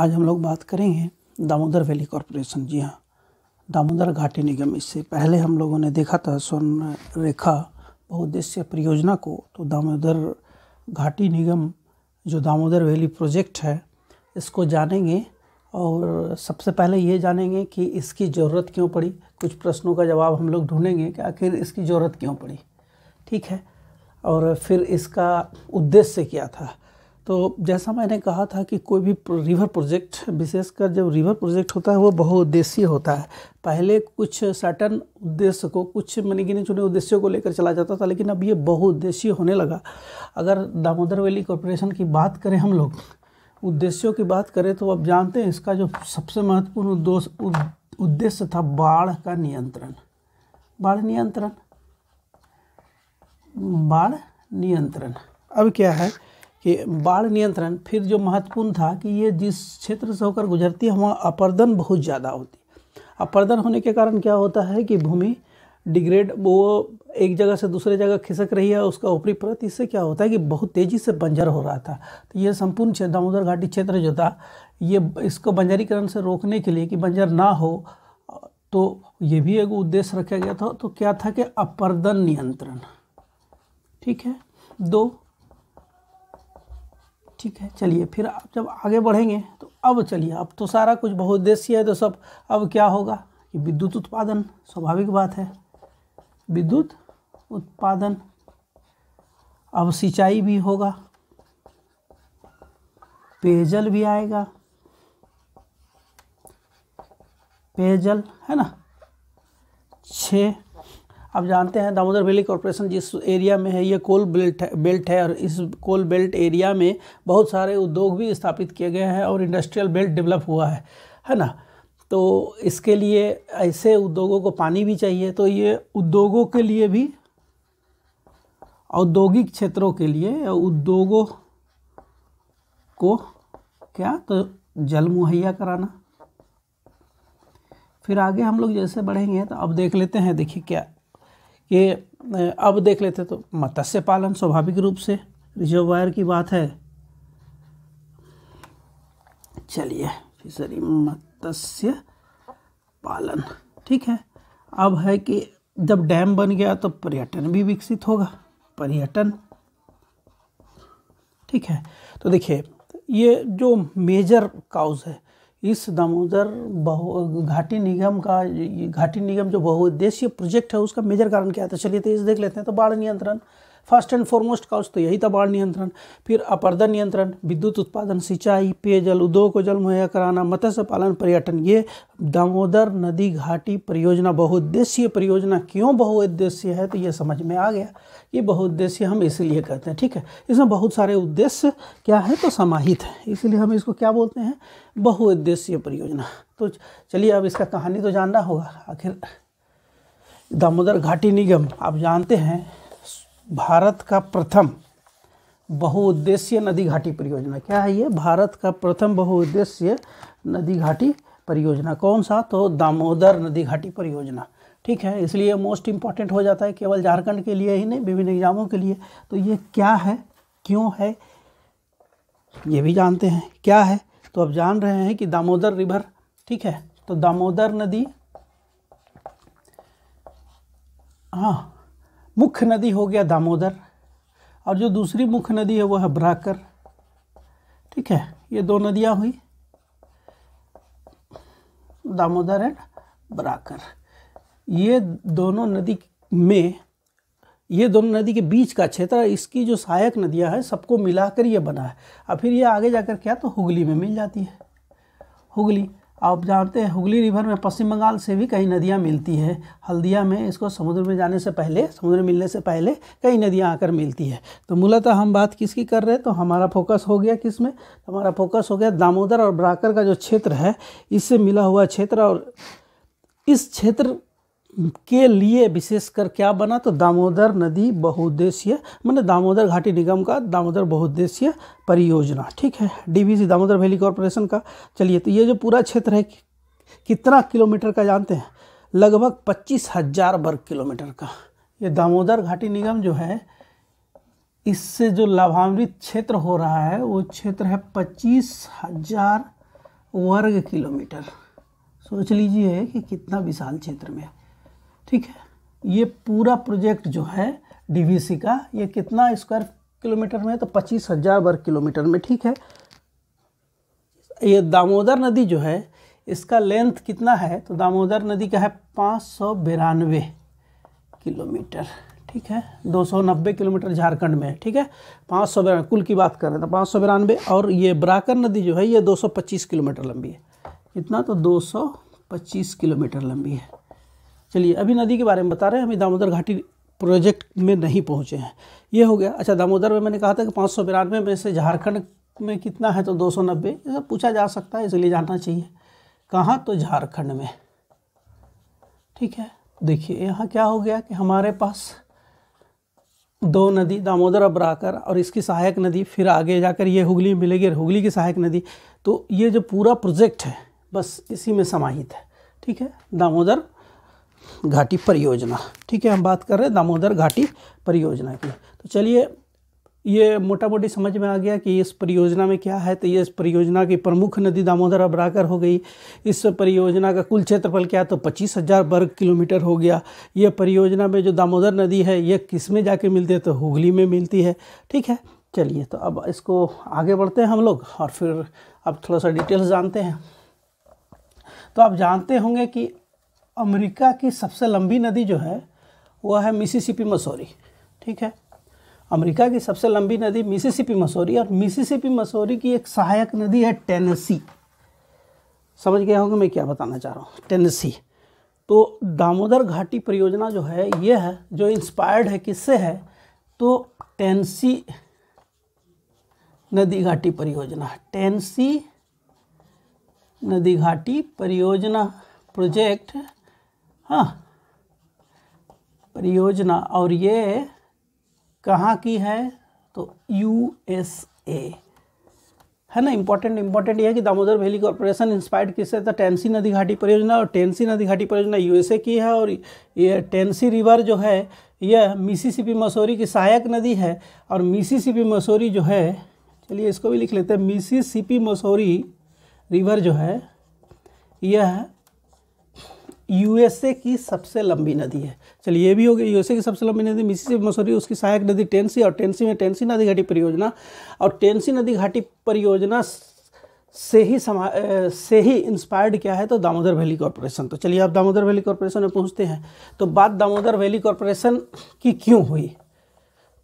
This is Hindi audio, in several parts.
आज हम लोग बात करेंगे दामोदर वैली कॉरपोरेशन जी हाँ दामोदर घाटी निगम इससे पहले हम लोगों ने देखा था स्वर्ण रेखा बहुद्देश्य परियोजना को तो दामोदर घाटी निगम जो दामोदर वैली प्रोजेक्ट है इसको जानेंगे और सबसे पहले ये जानेंगे कि इसकी ज़रूरत क्यों पड़ी कुछ प्रश्नों का जवाब हम लोग ढूंढेंगे कि आखिर इसकी ज़रूरत क्यों पड़ी ठीक है और फिर इसका उद्देश्य क्या था तो जैसा मैंने कहा था कि कोई भी रिवर प्रोजेक्ट विशेषकर जब रिवर प्रोजेक्ट होता है वो उद्देश्य होता है पहले कुछ सर्टन उद्देश्य को कुछ मैंने गिने चुने उद्देश्यों को लेकर चला जाता था लेकिन अब ये बहुउद्देशीय होने लगा अगर दामोदर वैली कॉरपोरेशन की बात करें हम लोग उद्देश्यों की बात करें तो अब जानते हैं इसका जो सबसे महत्वपूर्ण उद्देश्य था बाढ़ का नियंत्रण बाढ़ नियंत्रण बाढ़ नियंत्रण अब क्या है कि बाढ़ नियंत्रण फिर जो महत्वपूर्ण था कि ये जिस क्षेत्र से होकर गुजरती है वहाँ अपर्दन बहुत ज़्यादा होती है अपर्दन होने के कारण क्या होता है कि भूमि डिग्रेड वो एक जगह से दूसरे जगह खिसक रही है उसका ऊपरी परत इससे क्या होता है कि बहुत तेज़ी से बंजर हो रहा था तो ये संपूर्ण दामोदर घाटी क्षेत्र जो था ये इसको बंजरीकरण से रोकने के लिए कि बंजर ना हो तो ये भी एक उद्देश्य रखा गया था तो क्या था कि अपर्दन नियंत्रण ठीक है दो ठीक है चलिए फिर आप जब आगे बढ़ेंगे तो अब चलिए अब तो सारा कुछ बहुउद्देशीय है तो सब अब क्या होगा कि विद्युत उत्पादन स्वाभाविक बात है विद्युत उत्पादन अब सिंचाई भी होगा पेयजल भी आएगा पेयजल है ना छः आप जानते हैं दामोदर वैली कॉरपोरेशन जिस एरिया में है ये कोल बेल्ट बेल्ट है और इस कोल बेल्ट एरिया में बहुत सारे उद्योग भी स्थापित किए गए हैं और इंडस्ट्रियल बेल्ट डेवलप हुआ है है ना तो इसके लिए ऐसे उद्योगों को पानी भी चाहिए तो ये उद्योगों के लिए भी औद्योगिक क्षेत्रों के लिए उद्योगों को क्या तो जल मुहैया कराना फिर आगे हम लोग जैसे बढ़ेंगे तो अब देख लेते हैं देखिए क्या कि अब देख लेते तो मत्स्य पालन स्वाभाविक रूप से रिजर्वायर की बात है चलिए फिशरी मत्स्य पालन ठीक है अब है कि जब डैम बन गया तो पर्यटन भी विकसित होगा पर्यटन ठीक है तो देखिए ये जो मेजर काउज है इस दामोदर बहु घाटी निगम का घाटी निगम जो बहुउद्देश्य प्रोजेक्ट है उसका मेजर कारण क्या था चलिए तो इस देख लेते हैं तो बाढ़ नियंत्रण फर्स्ट एंड फॉरमोस्ट काउस तो यही था बाढ़ नियंत्रण फिर अपर्दन नियंत्रण विद्युत उत्पादन सिंचाई पेयजल उद्योग को जल मुहैया कराना मत्स्य पालन पर्यटन ये दामोदर नदी घाटी परियोजना बहुउद्देश्य परियोजना क्यों बहुउद्देश्य है तो ये समझ में आ गया ये बहुउद्देश्य हम इसीलिए कहते हैं ठीक है इसमें बहुत सारे उद्देश्य क्या है तो समाहित है इसीलिए हम इसको क्या बोलते हैं बहुउद्देश्य परियोजना तो चलिए अब इसका कहानी तो जानना होगा आखिर दामोदर घाटी निगम आप जानते हैं भारत का प्रथम बहुउद्देश्य नदी घाटी परियोजना क्या है ये भारत का प्रथम बहुउद्देश्य नदी घाटी परियोजना कौन सा तो दामोदर नदी घाटी परियोजना ठीक है इसलिए मोस्ट इम्पॉर्टेंट हो जाता है केवल झारखंड के लिए ही नहीं विभिन्न एग्जामों के लिए तो ये क्या है क्यों है ये भी जानते हैं क्या है तो अब जान रहे हैं कि दामोदर रिवर ठीक है तो दामोदर नदी हाँ मुख्य नदी हो गया दामोदर और जो दूसरी मुख्य नदी है वो है ब्राकर ठीक है ये दो नदियाँ हुई दामोदर एंड ब्राकर ये दोनों नदी में ये दोनों नदी के बीच का क्षेत्र इसकी जो सहायक नदियाँ हैं सबको मिलाकर ये बना है और फिर ये आगे जाकर क्या तो हुगली में मिल जाती है हुगली आप जानते हैं हुगली रिवर में पश्चिम बंगाल से भी कई नदियाँ मिलती है हल्दिया में इसको समुद्र में जाने से पहले समुद्र मिलने से पहले कई नदियाँ आकर मिलती है तो मूलतः हम बात किसकी कर रहे हैं तो हमारा फोकस हो गया किस में तो हमारा फोकस हो गया दामोदर और ब्राकर का जो क्षेत्र है इससे मिला हुआ क्षेत्र और इस क्षेत्र के लिए विशेषकर क्या बना तो दामोदर नदी बहुउद्देशीय मैंने दामोदर घाटी निगम का दामोदर बहुद्देश्य परियोजना ठीक है डीबीसी दामोदर वैली कॉरपोरेशन का चलिए तो ये जो पूरा क्षेत्र है कितना किलोमीटर का जानते हैं लगभग पच्चीस हजार वर्ग किलोमीटर का ये दामोदर घाटी निगम जो है इससे जो लाभान्वित क्षेत्र हो रहा है वो क्षेत्र है पच्चीस हजार वर्ग किलोमीटर सोच लीजिए कि कितना विशाल क्षेत्र में है ठीक है ये पूरा प्रोजेक्ट जो है डीवीसी का ये कितना स्क्वायर किलोमीटर में है तो पच्चीस हज़ार वर्ग किलोमीटर में ठीक है ये दामोदर नदी जो है इसका लेंथ कितना है तो दामोदर नदी का है पाँच सौ बिरानवे किलोमीटर ठीक है दो सौ नब्बे किलोमीटर झारखंड में है ठीक है पाँच सौ बिरानवे कुल की बात कर रहे हैं तो पाँच सौ बिरानवे और ये बराकर नदी जो है ये दो सौ पच्चीस किलोमीटर लंबी है कितना तो दो सौ पच्चीस किलोमीटर लंबी है चलिए अभी नदी के बारे में बता रहे हैं हमें दामोदर घाटी प्रोजेक्ट में नहीं पहुँचे हैं ये हो गया अच्छा दामोदर में मैंने कहा था कि पाँच सौ बिरानवे में से झारखंड में कितना है तो दो सौ नब्बे ये सब पूछा जा सकता है इसलिए जानना चाहिए कहाँ तो झारखंड में ठीक है देखिए यहाँ क्या हो गया कि हमारे पास दो नदी दामोदर अबराकर और इसकी सहायक नदी फिर आगे जाकर ये हुगली मिलेगी और हुगली की सहायक नदी तो ये जो पूरा प्रोजेक्ट है बस इसी में समाहित है ठीक है दामोदर घाटी परियोजना ठीक है हम बात कर रहे हैं दामोदर घाटी परियोजना की तो चलिए ये मोटा मोटी समझ में आ गया कि इस परियोजना में क्या है तो ये इस परियोजना की प्रमुख नदी दामोदर अबराकर हो गई इस परियोजना का कुल क्षेत्रफल क्या तो पच्चीस हज़ार वर्ग किलोमीटर हो गया ये परियोजना में जो दामोदर नदी है ये किस में जाके मिलती है तो हुगली में मिलती है ठीक है चलिए तो अब इसको आगे बढ़ते हैं हम लोग और फिर अब थोड़ा सा डिटेल्स जानते हैं तो आप जानते होंगे कि अमेरिका की सबसे लंबी नदी जो है वह है मिसिसिपी मसौरी ठीक है अमेरिका की सबसे लंबी नदी मिसिसिपी मसौरी और मिसिसिपी मसौरी की एक सहायक नदी है टेनेसी समझ गया होगा मैं क्या बताना चाह रहा हूँ टेनेसी तो दामोदर घाटी परियोजना जो है ये है जो इंस्पायर्ड है किससे है तो टेनसी नदी घाटी परियोजना टेनसी नदी घाटी परियोजना प्रोजेक्ट हाँ परियोजना और ये कहाँ की है तो यूएसए है ना इंपॉर्टेंट इम्पोर्टेंट यह है कि दामोदर वैली कॉरपोरेशन इंस्पायर्ड किससे था टेंसी नदी घाटी परियोजना और टेंसी नदी घाटी परियोजना यूएसए की है और ये टेंसी रिवर जो है यह मिसिसिपी मसूरी की सहायक नदी है और मिसिसिपी मसूरी जो है चलिए इसको भी लिख लेते हैं मिसिसिपी मसूरी रिवर जो है यह यूएसए की सबसे लंबी नदी है चलिए ये भी हो गया यूएसए की सबसे लंबी नदी से मसूरी उसकी सहायक नदी टेंसी और टेंसी में टेंसी नदी घाटी परियोजना और टेंसी नदी घाटी परियोजना से ही समा से ही इंस्पायर्ड क्या है तो दामोदर वैली कॉरपोरेशन तो चलिए आप दामोदर वैली कॉरपोरेशन में पूछते हैं तो बात दामोदर वैली कॉरपोरेशन की क्यों हुई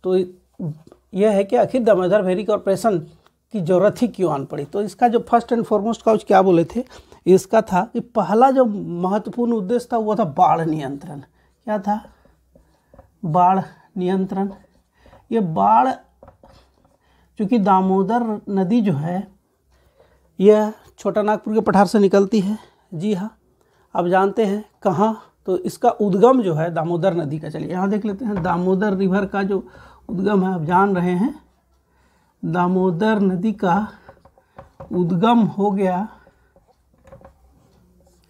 तो यह है कि आखिर दामोदर वैली कॉरपोरेशन की ज़रूरत ही क्यों आन पड़ी तो इसका जो फर्स्ट एंड फॉरमोस्ट काउज क्या बोले थे इसका था कि पहला जो महत्वपूर्ण उद्देश्य था वो था बाढ़ नियंत्रण क्या था बाढ़ नियंत्रण ये बाढ़ चूँकि दामोदर नदी जो है यह छोटा नागपुर के पठार से निकलती है जी हाँ आप जानते हैं कहाँ तो इसका उद्गम जो है दामोदर नदी का चलिए यहाँ देख लेते हैं दामोदर रिवर का जो उद्गम है आप जान रहे हैं दामोदर नदी का उद्गम हो गया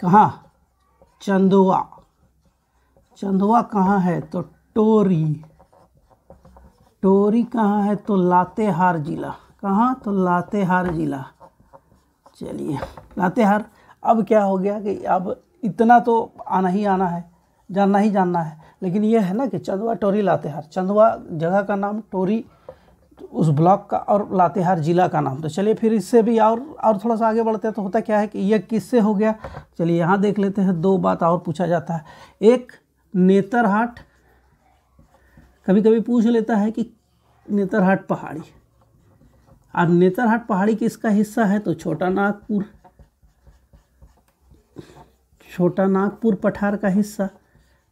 कहाँ चंदवा चंदवा कहाँ है तो टोरी टोरी कहाँ है तो लातेहार जिला कहाँ तो लातेहार जिला चलिए लातेहार अब क्या हो गया कि अब इतना तो आना ही आना है जानना ही जानना है लेकिन यह है ना कि चंदवा टोरी लातेहार चंदवा जगह का नाम टोरी तो उस ब्लॉक का और लातेहार ज़िला का नाम तो चलिए फिर इससे भी और और थोड़ा सा आगे बढ़ते हैं तो होता क्या है कि यह किससे हो गया चलिए यहाँ देख लेते हैं दो बात और पूछा जाता है एक नेतरहाट कभी कभी पूछ लेता है कि नेतरहाट पहाड़ी अब नेतरहाट पहाड़ी किसका हिस्सा है तो छोटा नागपुर छोटा नागपुर पठार का हिस्सा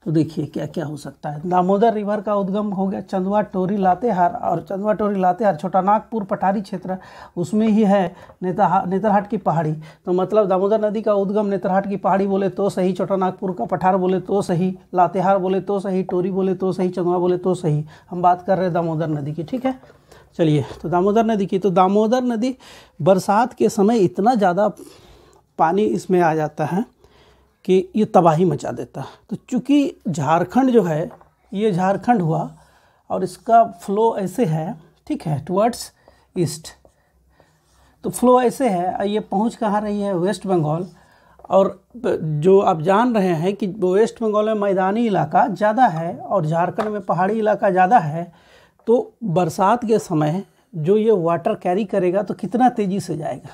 तो देखिए क्या क्या हो सकता है दामोदर रिवर का उद्गम हो गया चंदवा टोरी लातेहार और चंदवा टोरी लातेहार छोटा नागपुर पठारी क्षेत्र उसमें ही है नेता नेतरहाट की पहाड़ी तो मतलब दामोदर नदी का उद्गम नेतरहाट की पहाड़ी बोले तो सही छोटा नागपुर का पठार बोले तो सही लातेहार बोले तो सही टोरी बोले तो सही चंदवा बोले तो सही हम बात कर रहे हैं दामोदर नदी की ठीक है चलिए तो दामोदर नदी की तो दामोदर नदी बरसात के समय इतना ज़्यादा पानी इसमें आ जाता है कि ये तबाही मचा देता है तो चूँकि झारखंड जो है ये झारखंड हुआ और इसका फ्लो ऐसे है ठीक है टुवर्ड्स ईस्ट तो फ्लो ऐसे है ये पहुंच कहाँ रही है वेस्ट बंगाल और जो आप जान रहे हैं कि वेस्ट बंगाल में मैदानी इलाका ज़्यादा है और झारखंड में पहाड़ी इलाका ज़्यादा है तो बरसात के समय जो ये वाटर कैरी करेगा तो कितना तेज़ी से जाएगा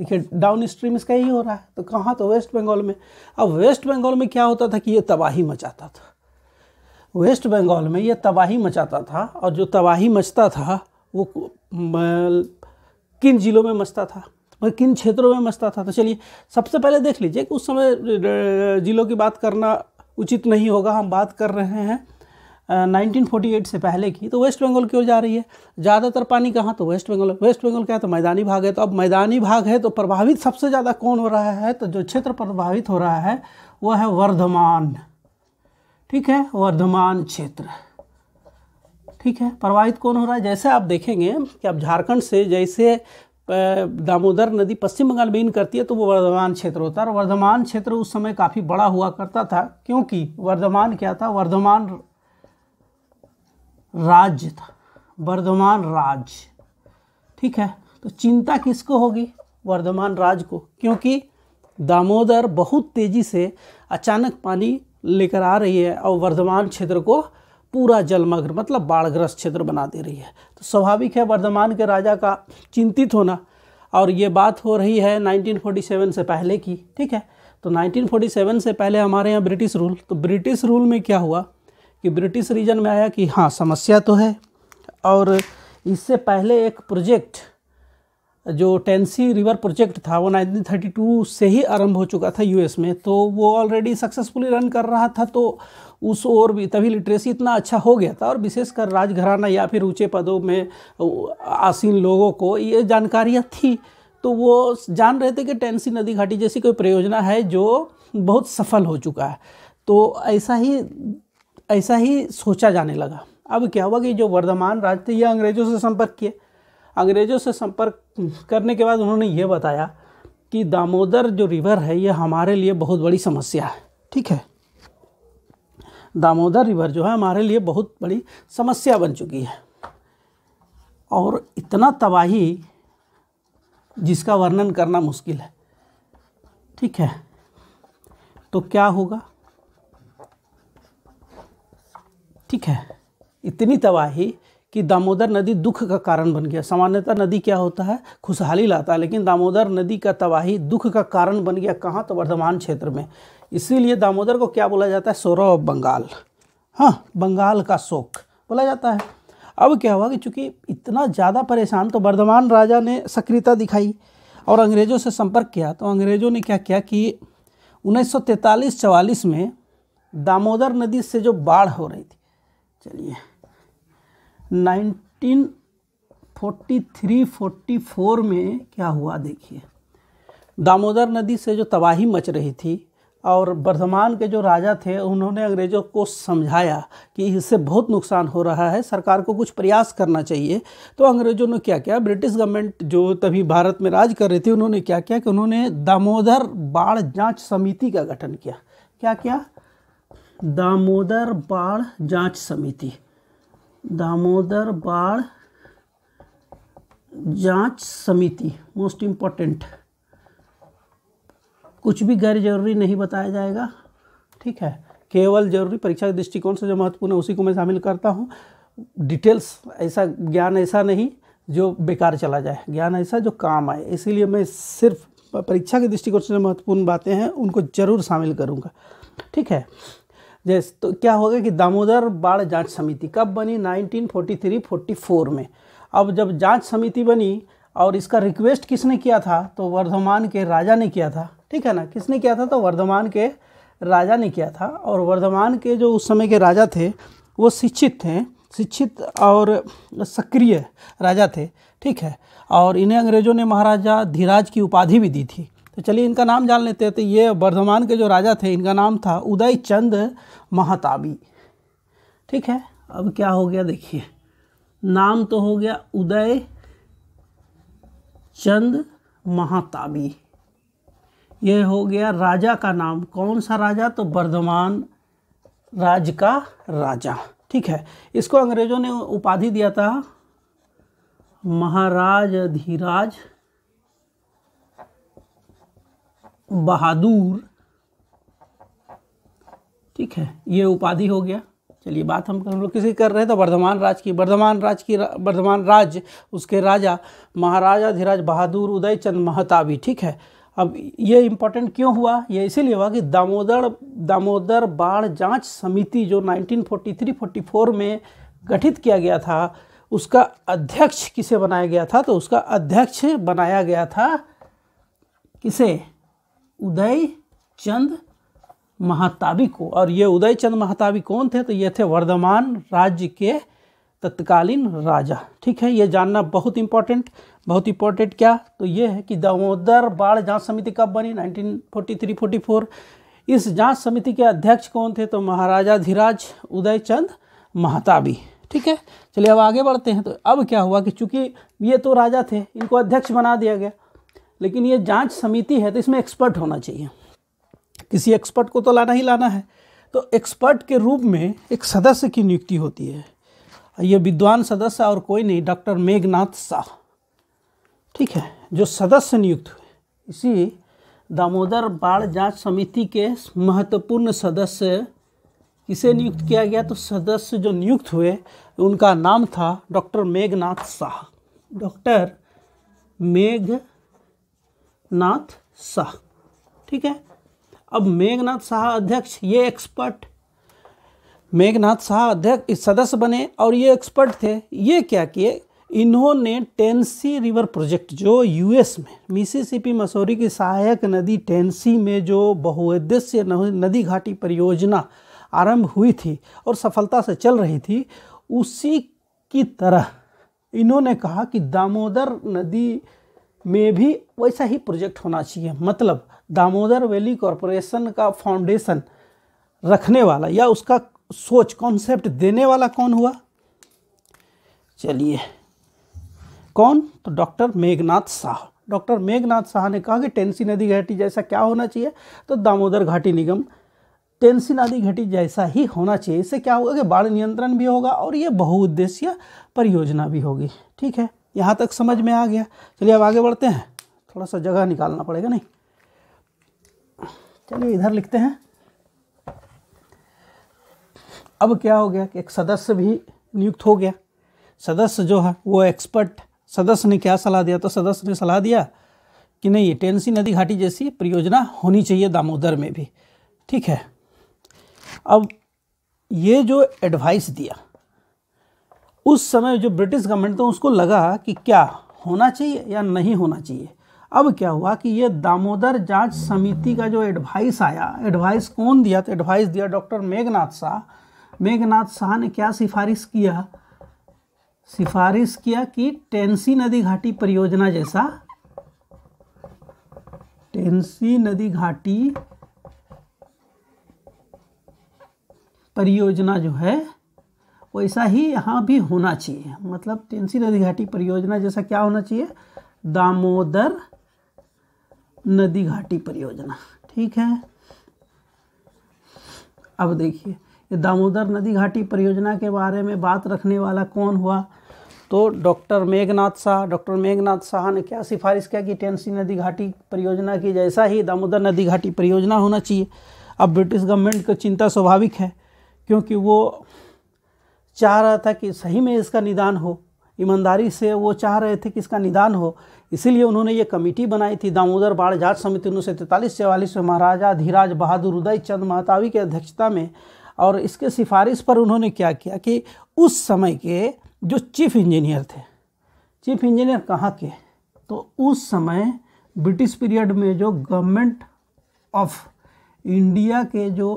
देखिए डाउन स्ट्रीम इसका यही हो रहा है तो कहाँ तो वेस्ट बंगाल में अब वेस्ट बंगाल में क्या होता था कि ये तबाही मचाता था वेस्ट बंगाल में ये तबाही मचाता था और जो तबाही मचता था वो किन जिलों में मचता था और मतलब किन क्षेत्रों में मचता था तो चलिए सबसे पहले देख लीजिए कि उस समय जिलों की बात करना उचित नहीं होगा हम बात कर रहे हैं 1948 से पहले की तो वेस्ट बंगाल की ओर जा रही है ज़्यादातर पानी कहाँ तो वेस्ट बंगाल वेस्ट बंगाल क्या है तो मैदानी भाग है तो अब मैदानी भाग है तो प्रभावित सबसे ज़्यादा कौन हो रहा है तो जो क्षेत्र प्रभावित हो रहा है वह है वर्धमान ठीक है वर्धमान क्षेत्र ठीक है प्रभावित कौन हो रहा है जैसे आप देखेंगे कि अब झारखंड से जैसे दामोदर नदी पश्चिम बंगाल में इन करती है तो वो वर्धमान क्षेत्र होता है और वर्धमान क्षेत्र उस समय काफ़ी बड़ा हुआ करता था क्योंकि वर्धमान क्या था वर्धमान राज्य था वर्धमान राज्य ठीक है तो चिंता किसको होगी वर्धमान राज्य को क्योंकि दामोदर बहुत तेज़ी से अचानक पानी लेकर आ रही है और वर्धमान क्षेत्र को पूरा जलमग्न मतलब बाढ़ग्रस्त क्षेत्र बना दे रही है तो स्वाभाविक है वर्धमान के राजा का चिंतित होना और ये बात हो रही है 1947 से पहले की ठीक है तो 1947 से पहले हमारे यहाँ ब्रिटिश रूल तो ब्रिटिश रूल में क्या हुआ कि ब्रिटिश रीजन में आया कि हाँ समस्या तो है और इससे पहले एक प्रोजेक्ट जो टेंसी रिवर प्रोजेक्ट था वो 1932 से ही आरंभ हो चुका था यूएस में तो वो ऑलरेडी सक्सेसफुली रन कर रहा था तो उस ओर भी तभी लिटरेसी इतना अच्छा हो गया था और विशेषकर राजघराना या फिर ऊँचे पदों में आसीन लोगों को ये जानकारियाँ थी तो वो जान रहे थे कि टेंसी नदी घाटी जैसी कोई परियोजना है जो बहुत सफल हो चुका है तो ऐसा ही ऐसा ही सोचा जाने लगा अब क्या हुआ कि जो वर्धमान राज थे ये अंग्रेज़ों से संपर्क किए अंग्रेज़ों से संपर्क करने के बाद उन्होंने ये बताया कि दामोदर जो रिवर है ये हमारे लिए बहुत बड़ी समस्या है ठीक है दामोदर रिवर जो है हमारे लिए बहुत बड़ी समस्या बन चुकी है और इतना तबाही जिसका वर्णन करना मुश्किल है ठीक है तो क्या होगा ठीक है इतनी तबाही कि दामोदर नदी दुख का कारण बन गया सामान्यतः नदी क्या होता है खुशहाली लाता है लेकिन दामोदर नदी का तबाही दुख का कारण बन गया कहाँ तो वर्धमान क्षेत्र में इसीलिए दामोदर को क्या बोला जाता है सौरभ बंगाल हाँ बंगाल का शोक बोला जाता है अब क्या हुआ कि चूंकि इतना ज़्यादा परेशान तो वर्धमान राजा ने सक्रियता दिखाई और अंग्रेज़ों से संपर्क किया तो अंग्रेज़ों ने क्या किया कि उन्नीस सौ में दामोदर नदी से जो बाढ़ हो रही थी चलिए 1943-44 में क्या हुआ देखिए दामोदर नदी से जो तबाही मच रही थी और वर्धमान के जो राजा थे उन्होंने अंग्रेज़ों को समझाया कि इससे बहुत नुकसान हो रहा है सरकार को कुछ प्रयास करना चाहिए तो अंग्रेज़ों ने क्या किया ब्रिटिश गवर्नमेंट जो तभी भारत में राज कर रही थी उन्होंने क्या किया कि उन्होंने दामोदर बाढ़ जांच समिति का गठन किया क्या क्या दामोदर बाढ़ जांच समिति दामोदर बाढ़ जांच समिति मोस्ट इम्पोर्टेंट कुछ भी गैर जरूरी नहीं बताया जाएगा ठीक है केवल जरूरी परीक्षा के दृष्टिकोण से जो महत्वपूर्ण है उसी को मैं शामिल करता हूँ डिटेल्स ऐसा ज्ञान ऐसा नहीं जो बेकार चला जाए ज्ञान ऐसा जो काम आए इसीलिए मैं सिर्फ परीक्षा के दृष्टिकोण से जो महत्वपूर्ण बातें हैं उनको जरूर शामिल करूँगा ठीक है जैसे तो क्या होगा कि दामोदर बाढ़ जांच समिति कब बनी 1943-44 में अब जब जांच समिति बनी और इसका रिक्वेस्ट किसने किया था तो वर्धमान के राजा ने किया था ठीक है ना किसने किया था तो वर्धमान के राजा ने किया था और वर्धमान के जो उस समय के राजा थे वो शिक्षित थे शिक्षित और सक्रिय राजा थे ठीक है और इन्हें अंग्रेज़ों ने महाराजा धीराज की उपाधि भी दी थी तो चलिए इनका नाम जान लेते हैं तो ये वर्धमान के जो राजा थे इनका नाम था उदय चंद महाताबी ठीक है अब क्या हो गया देखिए नाम तो हो गया उदय चंद महाताबी ये हो गया राजा का नाम कौन सा राजा तो वर्धमान राज का राजा ठीक है इसको अंग्रेजों ने उपाधि दिया था महाराज अधिराज बहादुर ठीक है ये उपाधि हो गया चलिए बात हम हम लोग किसी कर रहे हैं तो वर्धमान राज की वर्धमान राज की वर्धमान राज उसके राजा महाराजा धीराज बहादुर उदय चंद महतावी ठीक है अब ये इम्पोर्टेंट क्यों हुआ ये इसीलिए हुआ कि दामोदर दामोदर बाढ़ जांच समिति जो 1943-44 में गठित किया गया था उसका अध्यक्ष किसे बनाया गया था तो उसका अध्यक्ष बनाया गया था किसे उदय चंद महातावी को और ये उदय चंद महातावी कौन थे तो ये थे वर्धमान राज्य के तत्कालीन राजा ठीक है ये जानना बहुत इंपॉर्टेंट बहुत इंपॉर्टेंट क्या तो ये है कि दामोदर बाढ़ जांच समिति कब बनी 1943-44 इस जांच समिति के अध्यक्ष कौन थे तो महाराजा धीराज उदय चंद महाताबी ठीक है चलिए अब आगे बढ़ते हैं तो अब क्या हुआ कि चूंकि ये तो राजा थे इनको अध्यक्ष बना दिया गया लेकिन ये जांच समिति है तो इसमें एक्सपर्ट होना चाहिए किसी एक्सपर्ट को तो लाना ही लाना है तो एक्सपर्ट के रूप में एक सदस्य की नियुक्ति होती है ये विद्वान सदस्य और कोई नहीं डॉक्टर मेघनाथ शाह ठीक है जो सदस्य नियुक्त हुए इसी दामोदर बाढ़ जांच समिति के महत्वपूर्ण सदस्य इसे नियुक्त किया गया तो सदस्य जो नियुक्त हुए उनका नाम था डॉक्टर मेघनाथ शाह डॉक्टर मेघ नाथ शाह ठीक है अब मेघनाथ शाह अध्यक्ष ये एक्सपर्ट मेघनाथ शाह अध्यक्ष सदस्य बने और ये एक्सपर्ट थे ये क्या किए इन्होंने टेंसी रिवर प्रोजेक्ट जो यूएस में मिसिसिपी मसौरी की सहायक नदी टेंसी में जो बहुउद्देश्य नदी घाटी परियोजना आरंभ हुई थी और सफलता से चल रही थी उसी की तरह इन्होंने कहा कि दामोदर नदी में भी वैसा ही प्रोजेक्ट होना चाहिए मतलब दामोदर वैली कॉरपोरेशन का फाउंडेशन रखने वाला या उसका सोच कॉन्सेप्ट देने वाला कौन हुआ चलिए कौन तो डॉक्टर मेघनाथ शाह डॉक्टर मेघनाथ शाह ने कहा कि टेंसी नदी घाटी जैसा क्या होना चाहिए तो दामोदर घाटी निगम टेंसी नदी घाटी जैसा ही होना चाहिए इससे क्या होगा कि बाढ़ नियंत्रण भी होगा और ये बहुउद्देश्य परियोजना भी होगी ठीक है यहाँ तक समझ में आ गया चलिए अब आगे बढ़ते हैं थोड़ा सा जगह निकालना पड़ेगा नहीं चलिए इधर लिखते हैं अब क्या हो गया कि एक सदस्य भी नियुक्त हो गया सदस्य जो है वो एक्सपर्ट सदस्य ने क्या सलाह दिया तो सदस्य ने सलाह दिया कि नहीं ये टेंसी नदी घाटी जैसी परियोजना होनी चाहिए दामोदर में भी ठीक है अब ये जो एडवाइस दिया उस समय जो ब्रिटिश गवर्नमेंट था उसको लगा कि क्या होना चाहिए या नहीं होना चाहिए अब क्या हुआ कि ये दामोदर जांच समिति का जो एडवाइस आया एडवाइस कौन दिया तो एडवाइस दिया डॉक्टर मेघनाथ शाह मेघनाथ शाह ने क्या सिफारिश किया सिफारिश किया कि टेंसी नदी घाटी परियोजना जैसा टेंसी नदी घाटी परियोजना जो है वैसा ही यहाँ भी होना चाहिए मतलब टेंसी नदी घाटी परियोजना जैसा क्या होना चाहिए दामोदर नदी घाटी परियोजना ठीक है अब देखिए ये दामोदर नदी घाटी परियोजना के बारे में बात रखने वाला कौन हुआ तो डॉक्टर मेघनाथ शाह डॉक्टर मेघनाथ शाह ने क्या सिफारिश किया कि टेंसी नदी घाटी परियोजना की जैसा ही दामोदर नदी घाटी परियोजना होना चाहिए अब ब्रिटिश गवर्नमेंट की चिंता स्वाभाविक है क्योंकि वो चाह रहा था कि सही में इसका निदान हो ईमानदारी से वो चाह रहे थे कि इसका निदान हो इसीलिए उन्होंने ये कमेटी बनाई थी दामोदर बाढ़ जाट समिति उन्नीस सौ तैंतालीस चवालीस में महाराजा धीराज बहादुर उदय चंद महतावी की अध्यक्षता में और इसके सिफारिश पर उन्होंने क्या किया कि उस समय के जो चीफ इंजीनियर थे चीफ इंजीनियर कहाँ के तो उस समय ब्रिटिश पीरियड में जो गवर्नमेंट ऑफ इंडिया के जो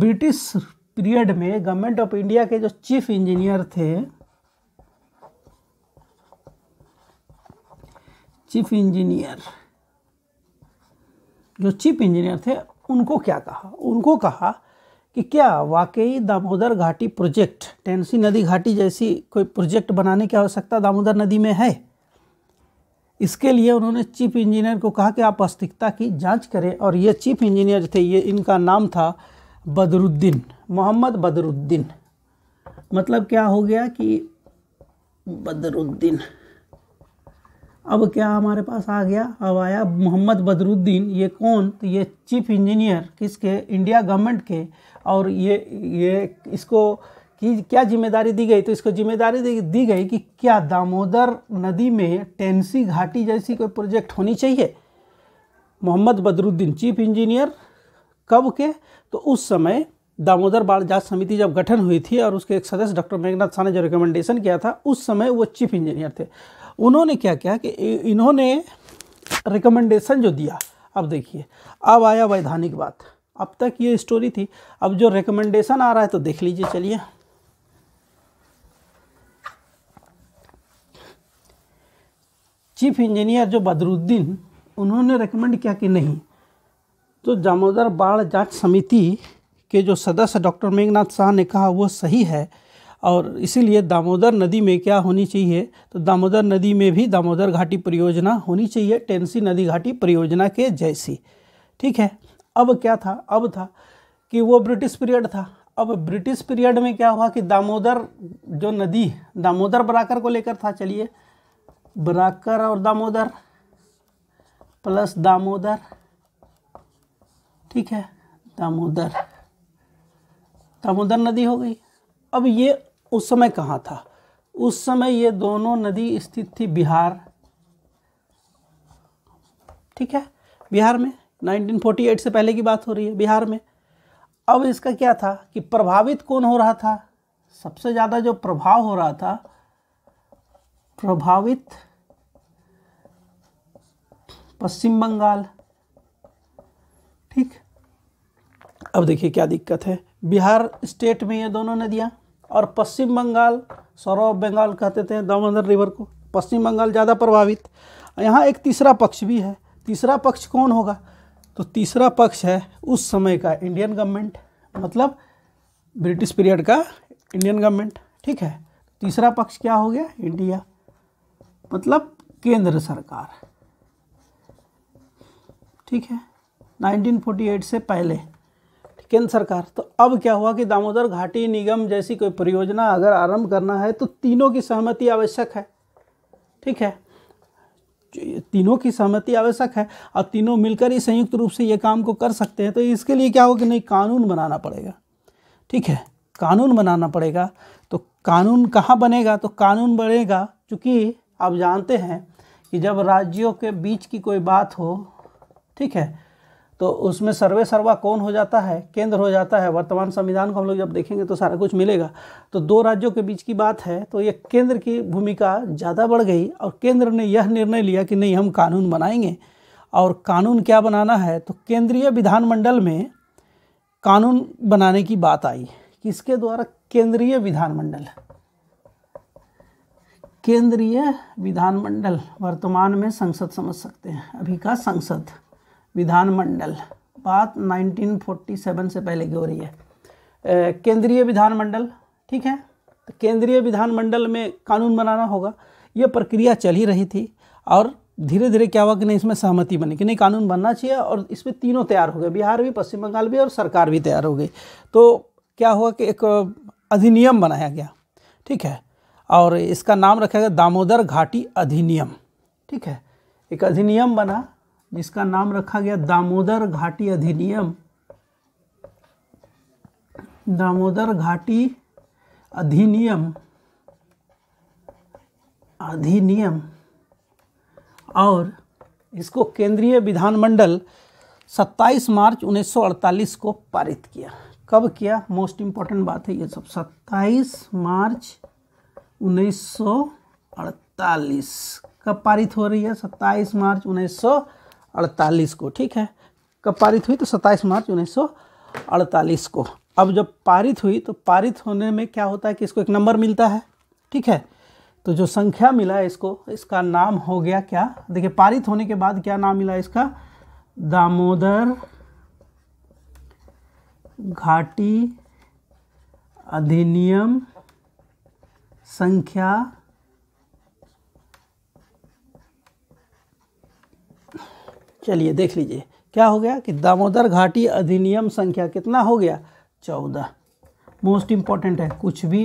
ब्रिटिश पीरियड में गवर्नमेंट ऑफ इंडिया के जो चीफ इंजीनियर थे चीफ इंजीनियर जो चीफ इंजीनियर थे उनको क्या कहा उनको कहा कि क्या वाकई दामोदर घाटी प्रोजेक्ट टेंसी नदी घाटी जैसी कोई प्रोजेक्ट बनाने की आवश्यकता दामोदर नदी में है इसके लिए उन्होंने चीफ इंजीनियर को कहा कि आप वास्तविकता की जांच करें और ये चीफ इंजीनियर थे ये इनका नाम था बदरुद्दीन मोहम्मद बदरुद्दीन मतलब क्या हो गया कि बदरुद्दीन अब क्या हमारे पास आ गया अब आया मोहम्मद बदरुद्दीन ये कौन तो ये चीफ इंजीनियर किसके इंडिया गवर्नमेंट के और ये ये इसको कि क्या जिम्मेदारी दी गई तो इसको जिम्मेदारी दी, दी गई कि क्या दामोदर नदी में टेंसी घाटी जैसी कोई प्रोजेक्ट होनी चाहिए मोहम्मद बदरुद्दीन चीफ इंजीनियर कब के तो उस समय दामोदर बाल जांच समिति जब गठन हुई थी और उसके एक सदस्य डॉक्टर मेघनाथ शाह ने जो रिकमेंडेशन किया था उस समय वो चीफ इंजीनियर थे उन्होंने क्या किया कि इन्होंने रिकमेंडेशन जो दिया अब देखिए अब आया वैधानिक बात अब तक ये स्टोरी थी अब जो रिकमेंडेशन आ रहा है तो देख लीजिए चलिए चीफ इंजीनियर जो बदरुद्दीन उन्होंने रिकमेंड किया कि नहीं तो दामोदर बाढ़ जांच समिति के जो सदस्य डॉक्टर मेघनाथ शाह ने कहा वो सही है और इसीलिए दामोदर नदी में क्या होनी चाहिए तो दामोदर नदी में भी दामोदर घाटी परियोजना होनी चाहिए टेंसी नदी घाटी परियोजना के जैसी ठीक है अब क्या था अब था कि वो ब्रिटिश पीरियड था अब ब्रिटिश पीरियड में क्या हुआ कि दामोदर जो नदी दामोदर बराकर को लेकर था चलिए बराकर और दामोदर प्लस दामोदर ठीक है दामोदर दामोदर नदी हो गई अब ये उस समय कहाँ था उस समय ये दोनों नदी स्थित थी बिहार ठीक है बिहार में 1948 से पहले की बात हो रही है बिहार में अब इसका क्या था कि प्रभावित कौन हो रहा था सबसे ज़्यादा जो प्रभाव हो रहा था प्रभावित पश्चिम बंगाल ठीक अब देखिए क्या दिक्कत है बिहार स्टेट में ये दोनों नदियाँ और पश्चिम बंगाल सौरभ बंगाल कहते थे दामोदर रिवर को पश्चिम बंगाल ज़्यादा प्रभावित यहाँ एक तीसरा पक्ष भी है तीसरा पक्ष कौन होगा तो तीसरा पक्ष है उस समय का इंडियन गवर्नमेंट मतलब ब्रिटिश पीरियड का इंडियन गवर्नमेंट ठीक है तीसरा पक्ष क्या हो गया इंडिया मतलब केंद्र सरकार ठीक है 1948 से पहले केंद्र सरकार तो अब क्या हुआ कि दामोदर घाटी निगम जैसी कोई परियोजना अगर आरंभ करना है तो तीनों की सहमति आवश्यक है ठीक है तीनों की सहमति आवश्यक है और तीनों मिलकर ही संयुक्त रूप से ये काम को कर सकते हैं तो इसके लिए क्या होगा कि नहीं कानून बनाना पड़ेगा ठीक है कानून बनाना पड़ेगा तो कानून कहाँ बनेगा तो कानून बनेगा चूँकि आप जानते हैं कि जब राज्यों के बीच की कोई बात हो ठीक है तो उसमें सर्वे सर्वा कौन हो जाता है केंद्र हो जाता है वर्तमान संविधान को हम लोग जब देखेंगे तो सारा कुछ मिलेगा तो दो राज्यों के बीच की बात है तो ये केंद्र की भूमिका ज़्यादा बढ़ गई और केंद्र ने यह निर्णय लिया कि नहीं हम कानून बनाएंगे और कानून क्या बनाना है तो केंद्रीय विधानमंडल में कानून बनाने की बात आई किसके द्वारा केंद्रीय विधानमंडल केंद्रीय विधानमंडल वर्तमान में संसद समझ सकते हैं अभी का संसद विधानमंडल बात 1947 से पहले की हो रही है केंद्रीय विधानमंडल ठीक है तो केंद्रीय विधानमंडल में कानून बनाना होगा ये प्रक्रिया चल ही रही थी और धीरे धीरे क्या हुआ कि नहीं इसमें सहमति बनी कि नहीं कानून बनना चाहिए और इसमें तीनों तैयार हो गए बिहार भी पश्चिम बंगाल भी और सरकार भी तैयार हो गई तो क्या हुआ कि एक अधिनियम बनाया गया ठीक है और इसका नाम रखा गया दामोदर घाटी अधिनियम ठीक है एक अधिनियम बना जिसका नाम रखा गया दामोदर घाटी अधिनियम दामोदर घाटी अधिनियम अधिनियम और इसको केंद्रीय विधानमंडल 27 मार्च 1948 को पारित किया कब किया मोस्ट इम्पॉर्टेंट बात है ये सब 27 मार्च 1948 कब पारित हो रही है 27 मार्च 1948 अड़तालीस को ठीक है कब पारित हुई तो सत्ताईस मार्च उन्नीस अड़तालीस को अब जब पारित हुई तो पारित होने में क्या होता है कि इसको एक नंबर मिलता है ठीक है तो जो संख्या मिला इसको इसका नाम हो गया क्या देखिए पारित होने के बाद क्या नाम मिला इसका दामोदर घाटी अधिनियम संख्या चलिए देख लीजिए क्या हो गया कि दामोदर घाटी अधिनियम संख्या कितना हो गया चौदह मोस्ट इम्पॉर्टेंट है कुछ भी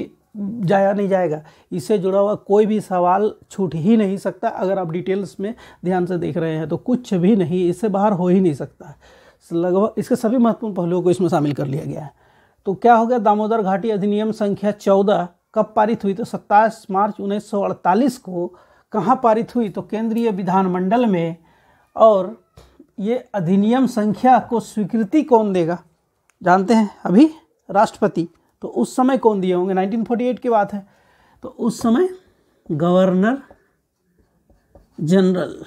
जाया नहीं जाएगा इससे जुड़ा हुआ कोई भी सवाल छूट ही नहीं सकता अगर आप डिटेल्स में ध्यान से देख रहे हैं तो कुछ भी नहीं इससे बाहर हो ही नहीं सकता लगभग इसके सभी महत्वपूर्ण पहलुओं को इसमें शामिल कर लिया गया है तो क्या हो गया दामोदर घाटी अधिनियम संख्या चौदह कब पारित हुई तो सत्ताईस मार्च उन्नीस को कहाँ पारित हुई तो केंद्रीय विधानमंडल में और ये अधिनियम संख्या को स्वीकृति कौन देगा जानते हैं अभी राष्ट्रपति तो उस समय कौन दिए होंगे 1948 की बात है तो उस समय गवर्नर जनरल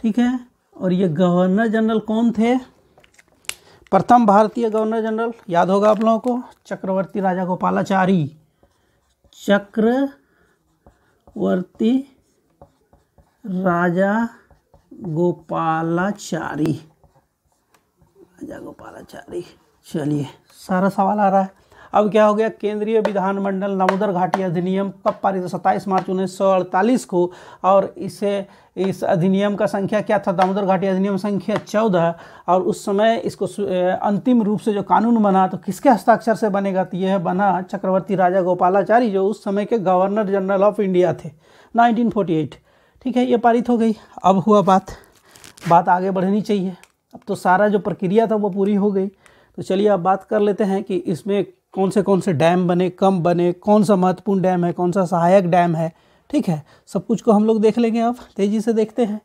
ठीक है और ये गवर्नर जनरल कौन थे प्रथम भारतीय गवर्नर जनरल याद होगा आप लोगों को चक्रवर्ती राजा गोपालाचारी चक्रवर्ती राजा गोपालाचारी राजा गोपालाचारी चलिए सारा सवाल आ रहा है अब क्या हो गया केंद्रीय विधानमंडल नवोदय घाटी अधिनियम कब पारित सत्ताईस मार्च उन्नीस सौ अड़तालीस को और इसे इस अधिनियम का संख्या क्या था दामोदर घाटी अधिनियम संख्या चौदह और उस समय इसको अंतिम रूप से जो कानून बना तो किसके हस्ताक्षर से बनेगा तो यह बना चक्रवर्ती राजा गोपालाचारी जो उस समय के गवर्नर जनरल ऑफ इंडिया थे एट ठीक है ये पारित हो गई अब हुआ बात बात आगे बढ़नी चाहिए अब तो सारा जो प्रक्रिया था वो पूरी हो गई तो चलिए अब बात कर लेते हैं कि इसमें कौन से कौन से डैम बने कम बने कौन सा महत्वपूर्ण डैम है कौन सा सहायक डैम है ठीक है सब कुछ को हम लोग देख लेंगे अब तेज़ी से देखते हैं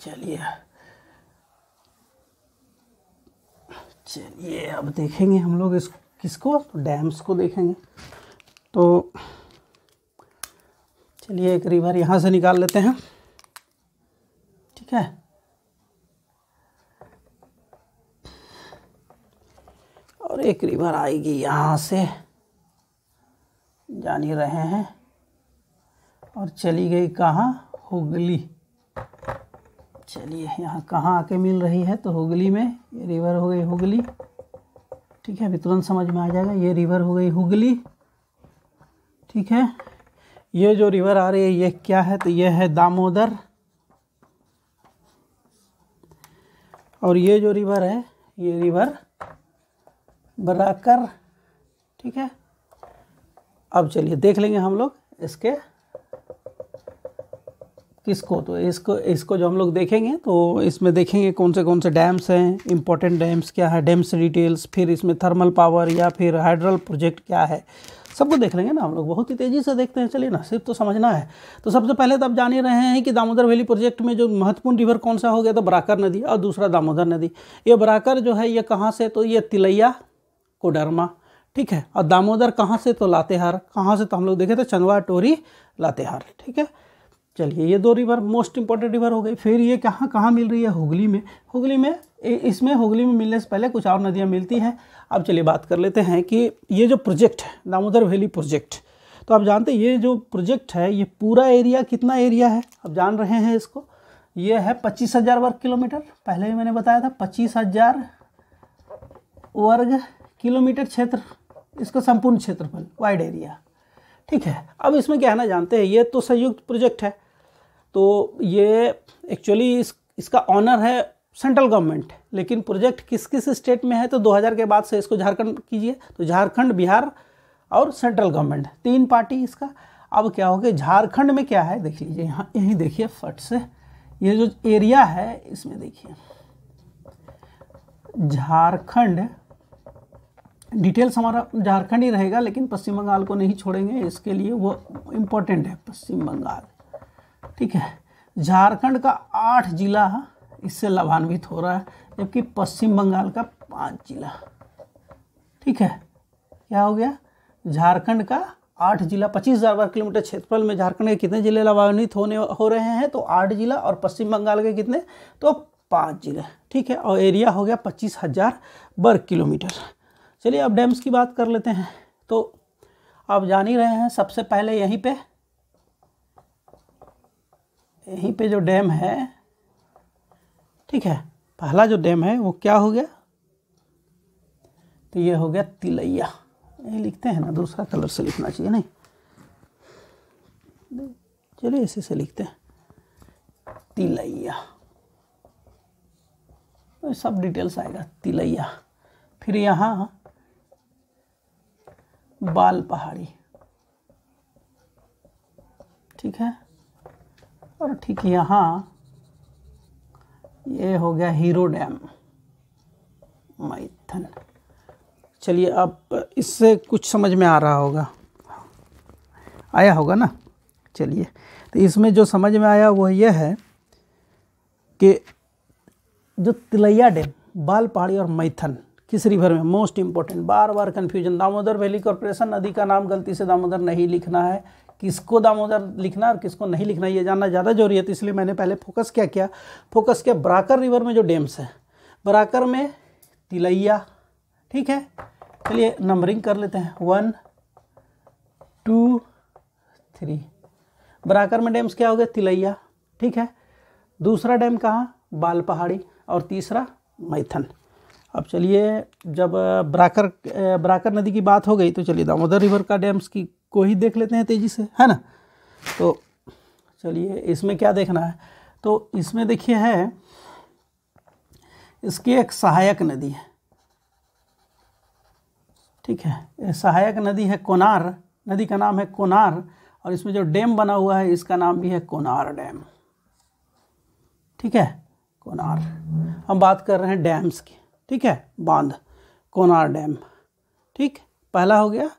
चलिए चलिए अब देखेंगे हम लोग इसको किसको तो डैम्स को देखेंगे तो चलिए एक रिवर यहाँ से निकाल लेते हैं ठीक है और एक रिवर आएगी यहाँ से जान ही रहे हैं और चली गई कहाँ हुगली चलिए यहाँ कहाँ आके मिल रही है तो हुगली में ये रिवर हो गई हुगली ठीक है अभी तुरंत समझ में आ जाएगा ये रिवर हो गई हुगली ठीक है ये जो रिवर आ रही है ये क्या है तो ये है दामोदर और ये जो रिवर है ये रिवर बराकर ठीक है अब चलिए देख लेंगे हम लोग इसके किसको तो इसको इसको जो हम लोग देखेंगे तो इसमें देखेंगे कौन से कौन से डैम्स हैं इंपॉर्टेंट डैम्स क्या है डैम्स डिटेल्स फिर इसमें थर्मल पावर या फिर हाइड्रल प्रोजेक्ट क्या है सबको देख लेंगे ना हम लोग बहुत ही तेज़ी से देखते हैं चलिए ना सिर्फ तो समझना है तो सबसे पहले तो आप जान ही रहे हैं कि दामोदर वैली प्रोजेक्ट में जो महत्वपूर्ण रिवर कौन सा हो गया तो बराकर नदी और दूसरा दामोदर नदी ये बराकर जो है ये कहाँ से तो ये तिलैया कोडरमा ठीक है और दामोदर कहाँ से तो लातेहार कहाँ से तो हम लोग देखे तो चंदवा टोरी लातेहार ठीक है चलिए ये दो रिवर मोस्ट इंपॉर्टेंट रिवर हो गई फिर ये कहाँ कहाँ मिल रही है हुगली में हुगली में इसमें हुगली में मिलने से पहले कुछ और नदियाँ मिलती हैं अब चलिए बात कर लेते हैं कि ये जो प्रोजेक्ट है दामोदर वैली प्रोजेक्ट तो आप जानते हैं ये जो प्रोजेक्ट है ये पूरा एरिया कितना एरिया है आप जान रहे हैं इसको ये है पच्चीस हज़ार वर्ग किलोमीटर पहले भी मैंने बताया था पच्चीस हज़ार वर्ग किलोमीटर क्षेत्र इसका संपूर्ण क्षेत्रफल वाइड एरिया ठीक है अब इसमें क्या है ना जानते हैं ये तो संयुक्त प्रोजेक्ट है तो ये एक्चुअली इस इसका ऑनर है सेंट्रल गवर्नमेंट लेकिन प्रोजेक्ट किस किस स्टेट में है तो 2000 के बाद से इसको झारखंड कीजिए तो झारखंड बिहार और सेंट्रल गवर्नमेंट तीन पार्टी इसका अब क्या हो गया झारखंड में क्या है देख लीजिए यहाँ यहीं देखिए फट से ये जो एरिया है इसमें देखिए झारखंड डिटेल्स हमारा झारखंड ही रहेगा लेकिन पश्चिम बंगाल को नहीं छोड़ेंगे इसके लिए वो इम्पोर्टेंट है पश्चिम बंगाल ठीक है झारखंड का आठ जिला इससे लाभान्वित हो रहा है जबकि पश्चिम बंगाल का पाँच जिला ठीक है क्या हो गया झारखंड का आठ जिला पच्चीस हज़ार वर्ग किलोमीटर क्षेत्रफल में झारखंड के कितने जिले लाभान्वित होने हो रहे हैं तो आठ जिला और पश्चिम बंगाल के कितने तो पाँच जिले ठीक है और एरिया हो गया पच्चीस हज़ार वर्ग किलोमीटर चलिए अब डैम्स की बात कर लेते हैं तो आप जान ही रहे हैं सबसे पहले यहीं पर यहीं पे जो डैम है ठीक है पहला जो डैम है वो क्या हो गया तो ये हो गया तिलैया ये लिखते हैं ना दूसरा कलर से लिखना चाहिए नहीं चलिए इसी से लिखते हैं तिलैया तो सब डिटेल्स आएगा तिलैया फिर यहाँ बाल पहाड़ी ठीक है और ठीक यहाँ ये हो गया हीरो डैम मैथन चलिए अब इससे कुछ समझ में आ रहा होगा आया होगा ना चलिए तो इसमें जो समझ में आया वह यह है कि जो तिलैया डैम बाल पहाड़ी और मैथन किस रिवर में मोस्ट इंपॉर्टेंट बार बार कन्फ्यूजन दामोदर वैली कॉरपोरेशन नदी का नाम गलती से दामोदर नहीं लिखना है किसको दामोदर लिखना और किसको नहीं लिखना ये जानना ज़्यादा जरूरी है तो इसलिए मैंने पहले फोकस क्या किया फोकस किया बराकर रिवर में जो डैम्स हैं बराकर में तिलैया ठीक है चलिए नंबरिंग कर लेते हैं वन टू थ्री बराकर में डैम्स क्या हो गए तिलैया ठीक है दूसरा डैम कहाँ बाल पहाड़ी और तीसरा मैथन अब चलिए जब ब्राकर ब्राकर नदी की बात हो गई तो चलिए दामोदर रिवर का डैम्स की को ही देख लेते हैं तेज़ी से है ना तो चलिए इसमें क्या देखना है तो इसमें देखिए है इसकी एक सहायक नदी है ठीक है सहायक नदी है कोनार नदी का नाम है कोनार और इसमें जो डैम बना हुआ है इसका नाम भी है कोनार डैम ठीक है कोनार हम बात कर रहे हैं डैम्स की ठीक है बांध कोनार डैम ठीक पहला हो गया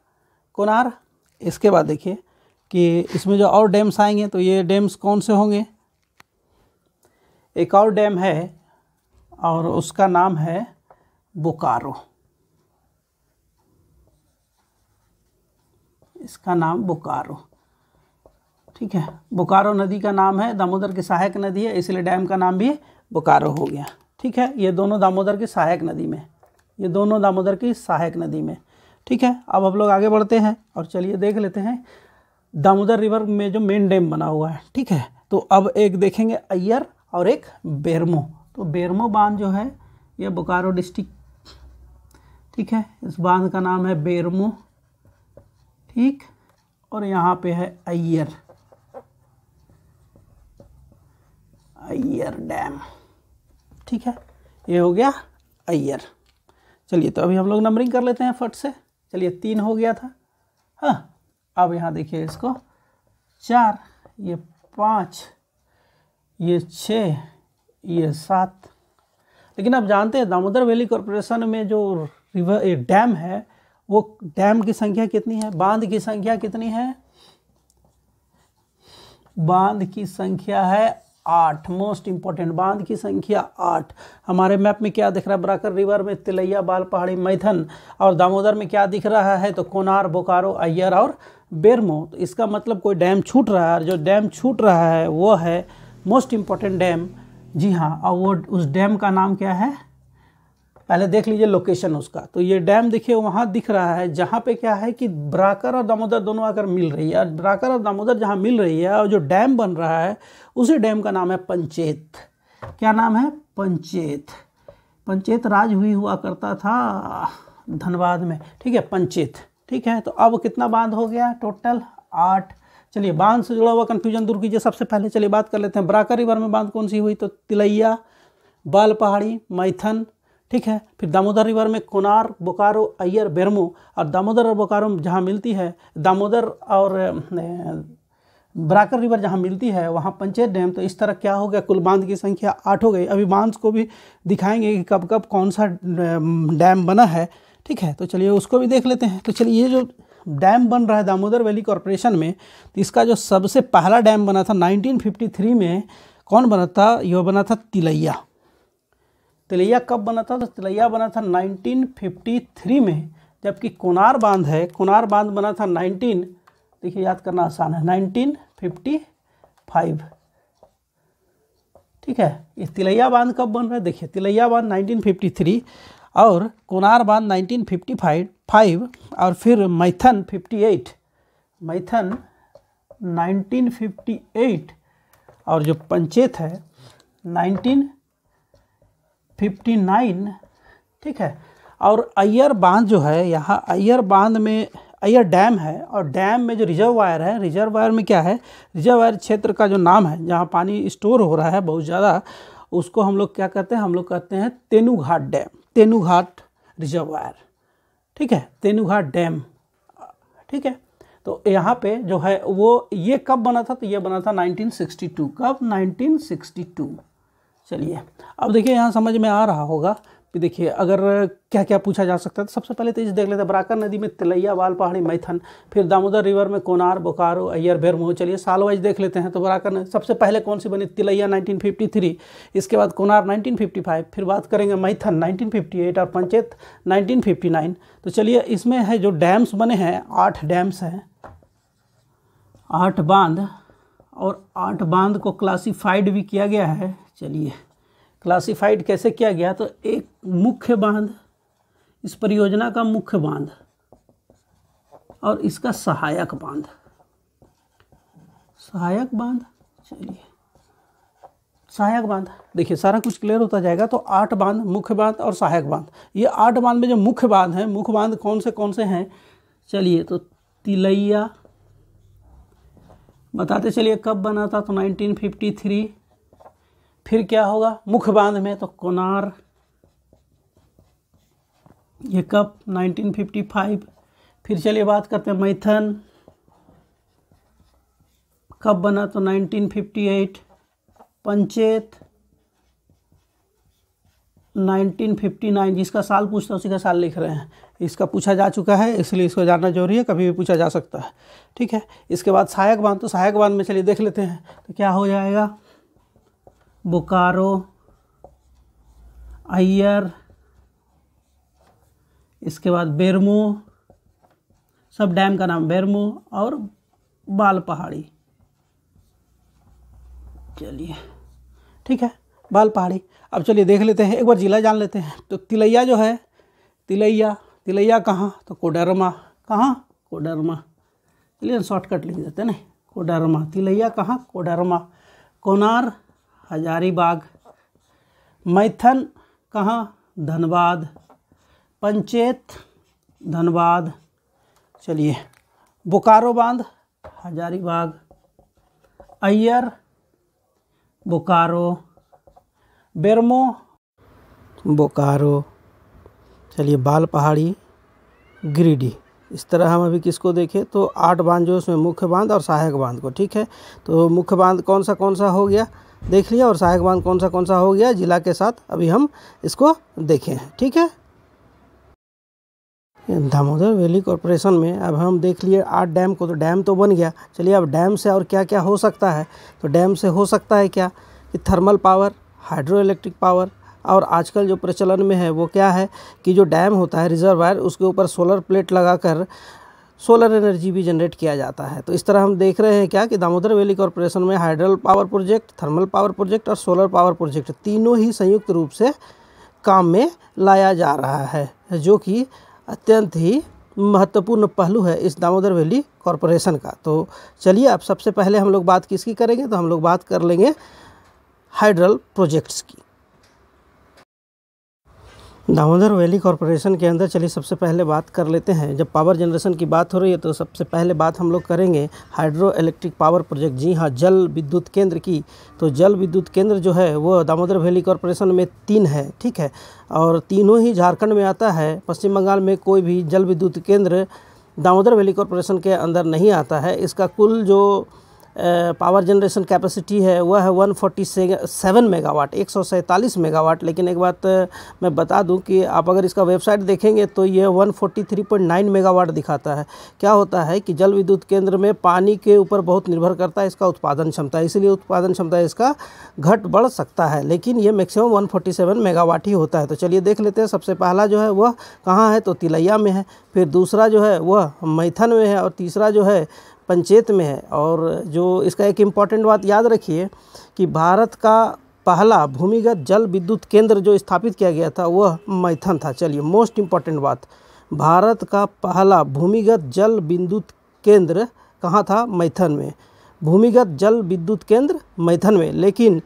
कोनार इसके बाद देखिए कि इसमें जो और डैम्स आएंगे तो ये डैम्स कौन से होंगे एक और डैम है और उसका नाम है बोकारो इसका नाम बोकारो ठीक है बोकारो नदी का नाम है दामोदर की सहायक नदी है इसलिए डैम का नाम भी बोकारो हो गया ठीक है ये दोनों दामोदर की सहायक नदी में ये दोनों दामोदर की सहायक नदी में ठीक है अब हम लोग आगे बढ़ते हैं और चलिए देख लेते हैं दामोदर रिवर में जो मेन डैम बना हुआ है ठीक है तो अब एक देखेंगे अय्यर और एक बेरमो तो बेरमो बांध जो है यह बोकारो डिस्ट्रिक्ट ठीक है इस बांध का नाम है बेरमो ठीक और यहाँ पे है अय्यर अय्यर डैम ठीक है ये हो गया अय्यर चलिए तो अभी हम लोग नंबरिंग कर लेते हैं फट से चलिए तीन हो गया था हाँ अब यहाँ देखिए इसको चार ये पाँच ये छः ये सात लेकिन आप जानते हैं दामोदर वैली कॉरपोरेशन में जो रिवर डैम है वो डैम की संख्या कितनी है बांध की संख्या कितनी है बांध की संख्या है आठ मोस्ट इंपॉर्टेंट बांध की संख्या आठ हमारे मैप में क्या दिख रहा है बराकर रिवर में तिलैया बाल पहाड़ी मैथन और दामोदर में क्या दिख रहा है तो कोनार बोकारो अय्यर और बेरमो तो इसका मतलब कोई डैम छूट रहा है और जो डैम छूट रहा है वो है मोस्ट इम्पॉर्टेंट डैम जी हाँ और वो उस डैम का नाम क्या है पहले देख लीजिए लोकेशन उसका तो ये डैम देखिए वहाँ दिख रहा है जहाँ पे क्या है कि ब्राकर और दामोदर दोनों आकर मिल रही है और ब्राकर और दामोदर जहाँ मिल रही है और जो डैम बन रहा है उसी डैम का नाम है पंचेत क्या नाम है पंचेत पंचेत राज हुई हुआ करता था धनबाद में ठीक है पंचेत ठीक है तो अब कितना बांध हो गया टोटल आठ चलिए बांध से जुड़ा हुआ कन्फ्यूजन दूर कीजिए सबसे पहले चलिए बात कर लेते हैं ब्राकर रिवर में बांध कौन सी हुई तो तिलैया बाल पहाड़ी मैथन ठीक है फिर दामोदर रिवर में कोनार बोकारो अय्यर बेरमो और दामोदर और बोकारो जहाँ मिलती है दामोदर और ब्राकर रिवर जहाँ मिलती है वहाँ पंचेत डैम तो इस तरह क्या हो गया कुल बांध की संख्या आठ हो गई अभी बांध को भी दिखाएंगे कि कब कब कौन सा डैम बना है ठीक है तो चलिए उसको भी देख लेते हैं तो चलिए ये जो डैम बन रहा है दामोदर वैली कॉरपोरेशन में तो इसका जो सबसे पहला डैम बना था 1953 में कौन बना था यह बना था तिलैया तिलैया कब बना था तो तिलैया बना था 1953 में जबकि कुनार बांध है कुनार बांध बना था 19 देखिए याद करना आसान है 1955 ठीक है ये तिलैया बांध कब बन रहा है देखिए तिलैया बांध 1953 और कुनार बांध 1955 फाइव और फिर मैथन 58 मैथन 1958 और जो पंचेत है फिफ्टी नाइन ठीक है और अयर बांध जो है यहाँ अयर बांध में अयर डैम है और डैम में जो रिजर्व वायर है रिजर्व वायर में क्या है रिजर्व वायर क्षेत्र का जो नाम है जहाँ पानी स्टोर हो रहा है बहुत ज़्यादा उसको हम लोग क्या कहते हैं हम लोग कहते हैं Tenughat dam Tenughat reservoir ठीक है तेनुघाट डैम ठीक है तो यहाँ पे जो है वो ये कब बना था तो ये बना था 1962 कब 1962 चलिए अब देखिए यहाँ समझ में आ रहा होगा कि देखिए अगर क्या क्या पूछा जा सकता है तो सबसे पहले तो इस देख लेते हैं बराकर नदी में तिलैया वाल पहाड़ी मैथन फिर दामोदर रिवर में कोनार बोकारो अय्यर भैरमोह चलिए साल वाइज देख लेते हैं तो बराकर नदी सबसे पहले कौन सी बनी तिलैया 1953 इसके बाद कोनार 1955 फिर बात करेंगे मैथन नाइनटीन और पंचेत नाइनटीन तो चलिए इसमें है जो डैम्स बने हैं आठ डैम्स हैं आठ बांध और आठ बांध को क्लासिफाइड भी किया गया है चलिए क्लासिफाइड कैसे किया गया तो एक मुख्य बांध इस परियोजना का मुख्य बांध और इसका सहायक बांध सहायक बांध चलिए सहायक बांध देखिए सारा कुछ क्लियर होता जाएगा तो आठ बांध मुख्य बांध और सहायक बांध ये आठ बांध में जो मुख्य बांध हैं मुख्य बांध कौन से कौन से हैं चलिए तो तिलैया बताते चलिए कब बना था तो 1953 फिर क्या होगा मुख्य बांध में तो कोनार ये कब 1955 फिर चलिए बात करते हैं मैथन कब बना तो 1958 पंचेत 1959 जिसका साल पूछता है उसी का साल लिख रहे हैं इसका पूछा जा चुका है इसलिए इसको जानना जरूरी है कभी भी पूछा जा सकता है ठीक है इसके बाद सहायक बांध तो सहायक बांध में चलिए देख लेते हैं तो क्या हो जाएगा बोकारो अयर इसके बाद बेरमो सब डैम का नाम बेरमो और बाल पहाड़ी चलिए ठीक है बाल पहाड़ी अब चलिए देख लेते हैं एक बार जिला जान लेते हैं तो तिलैया जो है तिलैया तिलैया कहाँ तो कोडरमा कहाँ कोडरमा चलिए शॉर्टकट लिख देते ना कोडरमा तिलैया कहाँ कोडरमा कोनार हजारीबाग मैथन कहाँ धनबाद पंचेत धनबाद चलिए बोकारो बांध हजारीबाग अय्यर बोकारो बेरमो बोकारो चलिए बाल पहाड़ी ग्रीडी इस तरह हम अभी किसको देखें तो आठ बांध जो उसमें मुख्य बांध और सहायक बांध को ठीक है तो मुख्य बांध कौन सा कौन सा हो गया देख लिया और सहायक बांध कौन सा कौन सा हो गया जिला के साथ अभी हम इसको देखें ठीक है दामोदर वैली कॉरपोरेशन में अब हम देख लिए आठ डैम को तो डैम तो बन गया चलिए अब डैम से और क्या क्या हो सकता है तो डैम से हो सकता है क्या कि thermal power hydro electric power और आजकल जो प्रचलन में है वो क्या है कि जो डैम होता है रिजर्वायर उसके ऊपर सोलर प्लेट लगाकर सोलर एनर्जी भी जनरेट किया जाता है तो इस तरह हम देख रहे हैं क्या कि दामोदर वैली कॉरपोरेशन में hydel power project thermal power project और सोलर पावर प्रोजेक्ट तीनों ही संयुक्त रूप से काम में लाया जा रहा है जो कि अत्यंत ही महत्वपूर्ण पहलू है इस दामोदर वैली कॉरपोरेशन का तो चलिए अब सबसे पहले हम लोग बात किसकी करेंगे तो हम लोग बात कर लेंगे हाइड्रल प्रोजेक्ट्स की दामोदर वैली कॉरपोरेशन के अंदर चलिए सबसे पहले बात कर लेते हैं जब पावर जनरेशन की बात हो रही है तो सबसे पहले बात हम लोग करेंगे हाइड्रो इलेक्ट्रिक पावर प्रोजेक्ट जी हाँ जल विद्युत केंद्र की तो जल विद्युत केंद्र जो है वो दामोदर वैली कॉरपोरेशन में तीन है ठीक है और तीनों ही झारखंड में आता है पश्चिम बंगाल में कोई भी जल विद्युत केंद्र दामोदर वैली कॉरपोरेशन के अंदर नहीं आता है इसका कुल जो पावर जनरेशन कैपेसिटी है वह है वन फोर्टी सेवन मेगावाट एक सौ सैंतालीस मेगावाट लेकिन एक बात मैं बता दूं कि आप अगर इसका वेबसाइट देखेंगे तो यह one forty three point nine megawatt दिखाता है क्या होता है कि जल विद्युत केंद्र में पानी के ऊपर बहुत निर्भर करता है इसका उत्पादन क्षमता इसलिए उत्पादन क्षमता इसका घट बढ़ सकता है लेकिन ये maximum one forty seven megawatt ही होता है तो चलिए देख लेते हैं सबसे पहला जो है वह कहाँ है तो तिलैया में है फिर दूसरा जो है वह मैथन में है और तीसरा जो है पंचेत में है और जो इसका एक इम्पॉर्टेंट बात याद रखिए कि भारत का पहला भूमिगत जल विद्युत केंद्र जो स्थापित किया गया था वह मैथन था चलिए मोस्ट इम्पॉर्टेंट बात भारत का पहला भूमिगत जल विद्युत केंद्र कहाँ था मैथन में भूमिगत जल विद्युत केंद्र मैथन में लेकिन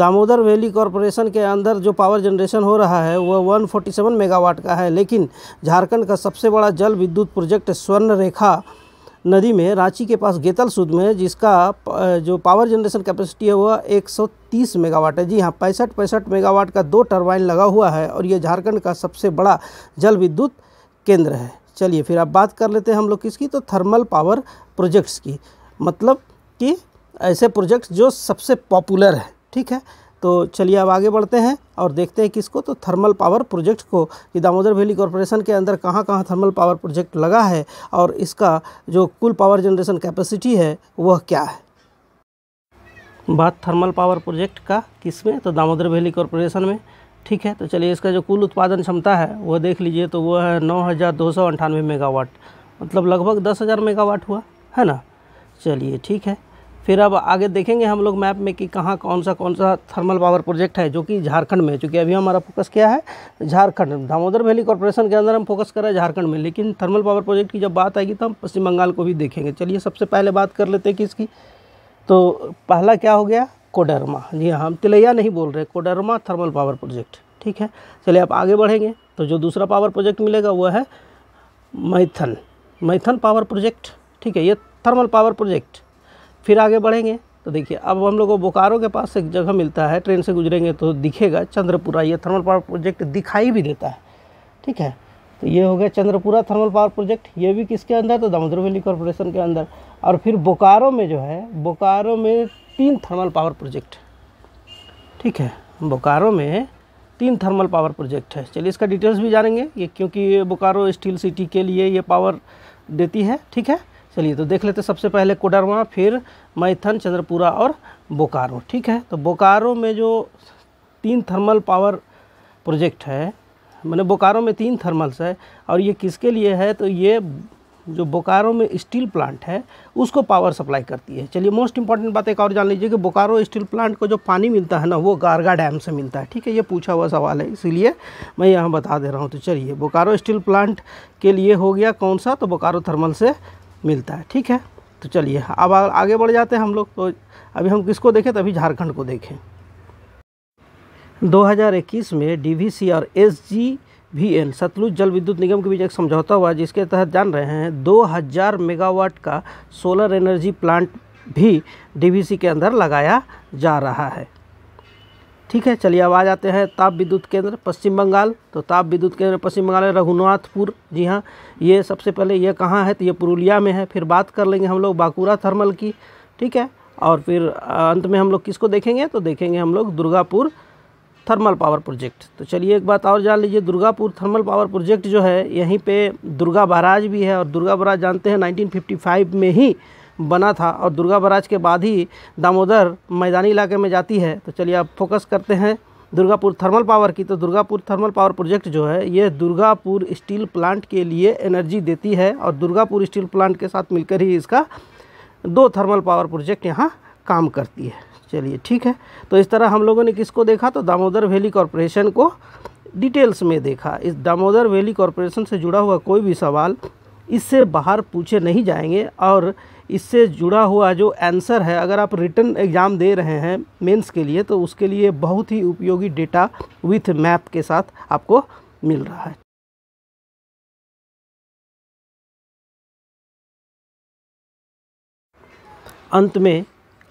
दामोदर वैली कॉरपोरेशन के अंदर जो पावर जनरेशन हो रहा है वह 147 मेगावाट का है लेकिन झारखंड का सबसे बड़ा जल विद्युत प्रोजेक्ट स्वर्ण रेखा नदी में रांची के पास गेतल सुद में जिसका जो पावर जनरेशन कैपेसिटी है वह 130 मेगावाट है जी हाँ पैंसठ पैंसठ मेगावाट का दो टरबाइन लगा हुआ है और यह झारखंड का सबसे बड़ा जल विद्युत केंद्र है चलिए फिर आप बात कर लेते हैं हम लोग किसकी तो थर्मल पावर प्रोजेक्ट्स की मतलब कि ऐसे प्रोजेक्ट्स जो सबसे पॉपुलर है ठीक है तो चलिए अब आगे बढ़ते हैं और देखते हैं किसको तो थर्मल पावर प्रोजेक्ट को कि दामोदर वैली कॉरपोरेशन के अंदर कहाँ कहाँ थर्मल पावर प्रोजेक्ट लगा है और इसका जो कुल पावर जनरेशन कैपेसिटी है वह क्या है बात थर्मल पावर प्रोजेक्ट का किस में तो दामोदर वैली कॉरपोरेशन में ठीक है तो चलिए इसका जो कुल उत्पादन क्षमता है वह देख लीजिए तो वह है नौ हज़ार दो सौ अंठानवे मेगावाट मतलब लगभग दस हज़ार मेगावाट हुआ है ना चलिए ठीक है फिर अब आगे देखेंगे हम लोग मैप में कि कहाँ कौन सा कौन सा थर्मल पावर प्रोजेक्ट है जो कि झारखंड में चूँकि अभी हमारा फोकस क्या है झारखंड दामोदर वैली कॉरपोरेशन के अंदर हम फोकस कर रहे हैं झारखंड में लेकिन थर्मल पावर प्रोजेक्ट की जब बात आएगी तो हम पश्चिम बंगाल को भी देखेंगे चलिए सबसे पहले बात कर लेते हैं कि इसकी तो पहला क्या हो गया कोडरमा जी हाँ हम तिलैया नहीं बोल रहे कोडरमा थर्मल पावर प्रोजेक्ट ठीक है चलिए आप आगे बढ़ेंगे तो जो दूसरा पावर प्रोजेक्ट मिलेगा वह है मैथन मैथन पावर प्रोजेक्ट ठीक है ये थर्मल पावर प्रोजेक्ट फिर आगे बढ़ेंगे तो देखिए अब हम लोग को बोकारो के पास एक जगह मिलता है ट्रेन से गुजरेंगे तो दिखेगा चंद्रपुरा ये थर्मल पावर प्रोजेक्ट दिखाई भी देता है ठीक है तो ये हो गया चंद्रपुरा थर्मल पावर प्रोजेक्ट ये भी किसके अंदर तो दामोदर वैली कॉरपोरेशन के अंदर और फिर बोकारो में जो है बोकारो में तीन थर्मल पावर प्रोजेक्ट ठीक है बोकारो में तीन थर्मल पावर प्रोजेक्ट है चलिए इसका डिटेल्स भी जानेंगे ये क्योंकि बोकारो स्टील सिटी के लिए ये पावर देती है ठीक है चलिए तो देख लेते सबसे पहले कोडरमा फिर मैथन चंद्रपुरा और बोकारो ठीक है तो बोकारो में जो तीन थर्मल पावर प्रोजेक्ट है मैंने बोकारो में तीन थर्मल्स है और ये किसके लिए है तो ये जो बोकारो में स्टील प्लांट है उसको पावर सप्लाई करती है चलिए मोस्ट इंपॉर्टेंट बात एक और जान लीजिए कि बोकारो स्टील प्लांट को जो पानी मिलता है ना वो गारगा डैम से मिलता है ठीक है ये पूछा हुआ सवाल है इसीलिए मैं यहाँ बता दे रहा हूँ तो चलिए बोकारो स्टील प्लांट के लिए हो गया कौन सा तो बोकारो थर्मल से मिलता है ठीक है तो चलिए अब आगे बढ़ जाते हैं हम लोग तो अभी हम किसको देखें तभी झारखंड को देखें 2021 में डीवीसी और एसजी एन सतलुज जल विद्युत निगम के बीच एक समझौता हुआ जिसके तहत जान रहे हैं 2000 मेगावाट का सोलर एनर्जी प्लांट भी डीवीसी के अंदर लगाया जा रहा है ठीक है चलिए अब आ जाते हैं ताप विद्युत केंद्र पश्चिम बंगाल तो ताप विद्युत केंद्र पश्चिम बंगाल है रघुनाथपुर जी हाँ ये सबसे पहले ये कहाँ है तो ये पुरुलिया में है फिर बात कर लेंगे हम लोग बाकुरा थर्मल की ठीक है और फिर अंत में हम लोग किसको देखेंगे तो देखेंगे हम लोग दुर्गापुर थर्मल पावर प्रोजेक्ट तो चलिए एक बात और जान लीजिए दुर्गापुर थर्मल पावर प्रोजेक्ट जो है यहीं पे दुर्गा बाराज भी है और दुर्गा बाराज जानते हैं 1955 में ही बना था और दुर्गा बराज के बाद ही दामोदर मैदानी इलाके में जाती है तो चलिए आप फोकस करते हैं दुर्गापुर थर्मल पावर की तो दुर्गापुर थर्मल पावर प्रोजेक्ट जो है ये दुर्गापुर स्टील प्लांट के लिए एनर्जी देती है और दुर्गापुर स्टील प्लांट के साथ मिलकर ही इसका दो थर्मल पावर प्रोजेक्ट यहाँ काम करती है चलिए ठीक है तो इस तरह हम लोगों ने किसको देखा तो दामोदर वैली कॉरपोरेशन को डिटेल्स में देखा इस दामोदर वैली कॉरपोरेशन से जुड़ा हुआ कोई भी सवाल इससे बाहर पूछे नहीं जाएंगे और इससे जुड़ा हुआ जो आंसर है अगर आप रिटर्न एग्ज़ाम दे रहे हैं मेंस के लिए तो उसके लिए बहुत ही उपयोगी डेटा विथ मैप के साथ आपको मिल रहा है अंत में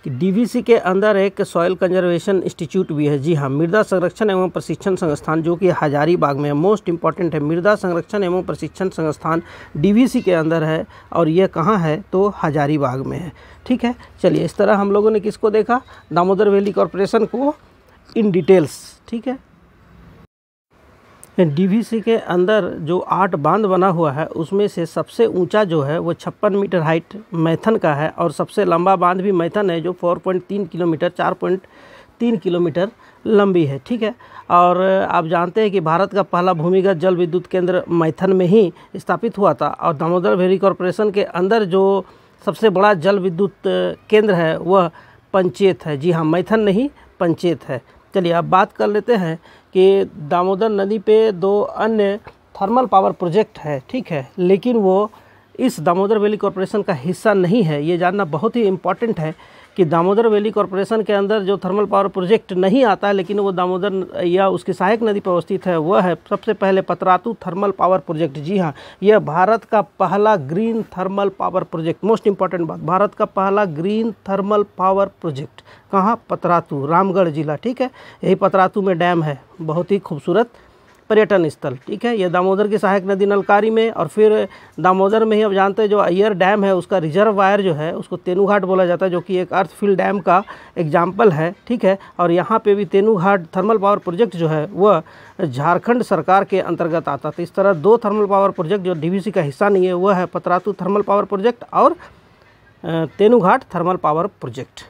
कि डीवीसी के अंदर एक सॉयल कंजर्वेशन इंस्टीट्यूट भी है जी हाँ मृदा संरक्षण एवं प्रशिक्षण संस्थान जो कि हजारीबाग में है मोस्ट इम्पॉर्टेंट है मृदा संरक्षण एवं प्रशिक्षण संस्थान डीवीसी के अंदर है और यह कहाँ है तो हजारीबाग में है ठीक है चलिए इस तरह हम लोगों ने किसको देखा दामोदर वैली कॉरपोरेशन को इन डिटेल्स ठीक है डीवीसी के अंदर जो आठ बांध बना हुआ है उसमें से सबसे ऊंचा जो है वो छप्पन मीटर हाइट मैथन का है और सबसे लंबा बांध भी मैथन है जो 4.3 किलोमीटर 4.3 किलोमीटर लंबी है ठीक है और आप जानते हैं कि भारत का पहला भूमिगत जल विद्युत केंद्र मैथन में ही स्थापित हुआ था और दामोदर वैली कॉरपोरेशन के अंदर जो सबसे बड़ा जल विद्युत केंद्र है वह पंचेत है जी हाँ मैथन नहीं पंचेत है चलिए अब बात कर लेते हैं कि दामोदर नदी पे दो अन्य थर्मल पावर प्रोजेक्ट है ठीक है लेकिन वो इस दामोदर वैली कॉरपोरेशन का हिस्सा नहीं है ये जानना बहुत ही इम्पॉर्टेंट है कि दामोदर वैली कॉरपोरेशन के अंदर जो थर्मल पावर प्रोजेक्ट नहीं आता है लेकिन वो दामोदर या उसकी सहायक नदी पर अवस्थित है वह है सबसे पहले पतरातू थर्मल पावर प्रोजेक्ट जी हाँ यह भारत का पहला green thermal power project most important बात भारत का पहला ग्रीन थर्मल पावर प्रोजेक्ट कहाँ पतरातू रामगढ़ जिला ठीक है यही पतरातू में डैम है बहुत ही खूबसूरत पर्यटन स्थल ठीक है ये दामोदर की सहायक नदी नलकारी में और फिर दामोदर में ही अब जानते हैं जो अयर डैम है उसका रिजर्व वायर जो है उसको तेनू घाट बोला जाता है जो कि एक अर्थफील्ड डैम का एग्जाम्पल है ठीक है और यहाँ पे भी तेनू घाट थर्मल पावर प्रोजेक्ट जो है वह झारखंड सरकार के अंतर्गत आता था तो इस तरह दो थर्मल पावर प्रोजेक्ट जो डी का हिस्सा नहीं है वह है पतरातू थर्मल पावर प्रोजेक्ट और तेनू घाट थर्मल पावर प्रोजेक्ट